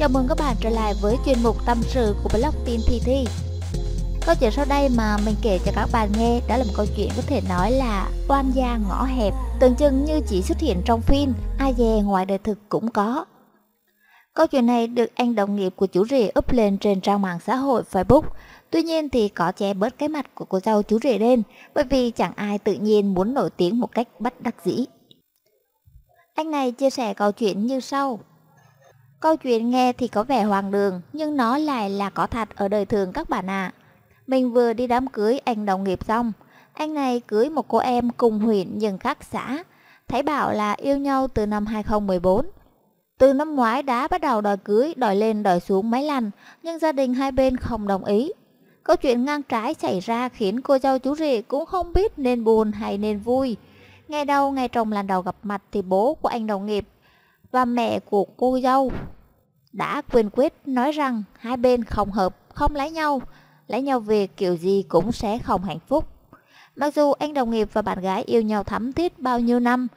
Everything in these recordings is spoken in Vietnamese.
Chào mừng các bạn trở lại với chuyên mục tâm sự của blog tin Thi Thi Câu chuyện sau đây mà mình kể cho các bạn nghe đó là một câu chuyện có thể nói là toan gia ngõ hẹp Tưởng chừng như chỉ xuất hiện trong phim, ai dè ngoài đời thực cũng có Câu chuyện này được anh đồng nghiệp của chú rể up lên trên trang mạng xã hội Facebook Tuy nhiên thì có che bớt cái mặt của cô dâu chú rể lên Bởi vì chẳng ai tự nhiên muốn nổi tiếng một cách bất đắc dĩ Anh này chia sẻ câu chuyện như sau Câu chuyện nghe thì có vẻ hoang đường, nhưng nó lại là có thật ở đời thường các bạn ạ. À. Mình vừa đi đám cưới anh đồng nghiệp xong, anh này cưới một cô em cùng huyện nhưng khác xã. Thấy bảo là yêu nhau từ năm 2014. Từ năm ngoái đã bắt đầu đòi cưới, đòi lên đòi xuống mấy lần, nhưng gia đình hai bên không đồng ý. Câu chuyện ngang trái xảy ra khiến cô dâu chú rể cũng không biết nên buồn hay nên vui. ngay đầu ngay chồng lần đầu gặp mặt thì bố của anh đồng nghiệp và mẹ của cô dâu đã quyền quyết nói rằng hai bên không hợp, không lấy nhau, lấy nhau về kiểu gì cũng sẽ không hạnh phúc. Mặc dù anh đồng nghiệp và bạn gái yêu nhau thắm thiết bao nhiêu năm,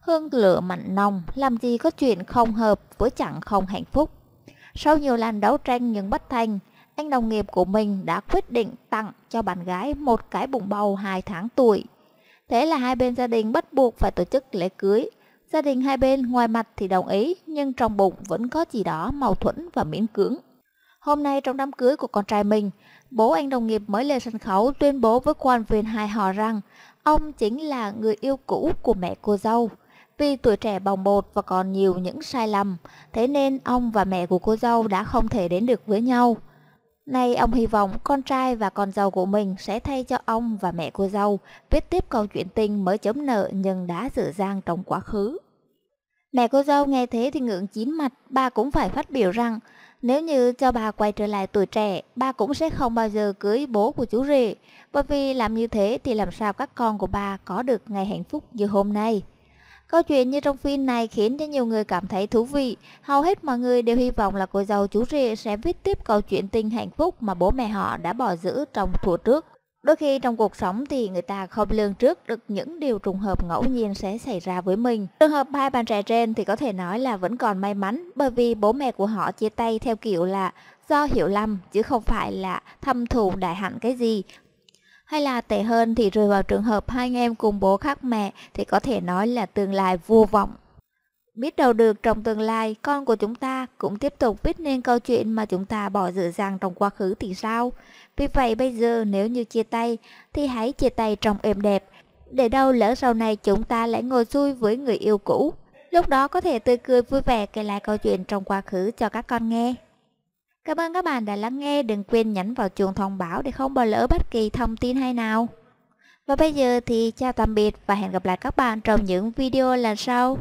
hương lửa mạnh nồng làm gì có chuyện không hợp với chẳng không hạnh phúc. Sau nhiều lần đấu tranh nhưng bất thành, anh đồng nghiệp của mình đã quyết định tặng cho bạn gái một cái bụng bầu 2 tháng tuổi. Thế là hai bên gia đình bắt buộc phải tổ chức lễ cưới Gia đình hai bên ngoài mặt thì đồng ý, nhưng trong bụng vẫn có gì đó mâu thuẫn và miễn cưỡng. Hôm nay trong đám cưới của con trai mình, bố anh đồng nghiệp mới lên sân khấu tuyên bố với quan viên hài hò rằng ông chính là người yêu cũ của mẹ cô dâu. Vì tuổi trẻ bồng bột và còn nhiều những sai lầm, thế nên ông và mẹ của cô dâu đã không thể đến được với nhau. Nay ông hy vọng con trai và con dâu của mình sẽ thay cho ông và mẹ cô dâu viết tiếp câu chuyện tình mới chấm nợ nhưng đã dở dang trong quá khứ. Mẹ cô dâu nghe thế thì ngượng chín mặt, bà cũng phải phát biểu rằng nếu như cho bà quay trở lại tuổi trẻ, bà cũng sẽ không bao giờ cưới bố của chú rể, bởi vì làm như thế thì làm sao các con của bà có được ngày hạnh phúc như hôm nay. Câu chuyện như trong phim này khiến cho nhiều người cảm thấy thú vị. Hầu hết mọi người đều hy vọng là cô dâu chú rể sẽ viết tiếp câu chuyện tình hạnh phúc mà bố mẹ họ đã bỏ giữ trong thuở trước. Đôi khi trong cuộc sống thì người ta không lường trước được những điều trùng hợp ngẫu nhiên sẽ xảy ra với mình. Trường hợp hai bạn trẻ trên thì có thể nói là vẫn còn may mắn bởi vì bố mẹ của họ chia tay theo kiểu là do hiểu lầm chứ không phải là thâm thù đại hạnh cái gì hay là tệ hơn thì rơi vào trường hợp hai anh em cùng bố khác mẹ thì có thể nói là tương lai vô vọng. Biết đâu được trong tương lai con của chúng ta cũng tiếp tục viết nên câu chuyện mà chúng ta bỏ dở dàng trong quá khứ thì sao? Vì vậy bây giờ nếu như chia tay thì hãy chia tay trong êm đẹp. Để đâu lỡ sau này chúng ta lại ngồi xui với người yêu cũ. Lúc đó có thể tươi cười vui vẻ kể lại câu chuyện trong quá khứ cho các con nghe. Cảm ơn các bạn đã lắng nghe, đừng quên nhấn vào chuông thông báo để không bỏ lỡ bất kỳ thông tin hay nào. Và bây giờ thì chào tạm biệt và hẹn gặp lại các bạn trong những video lần sau.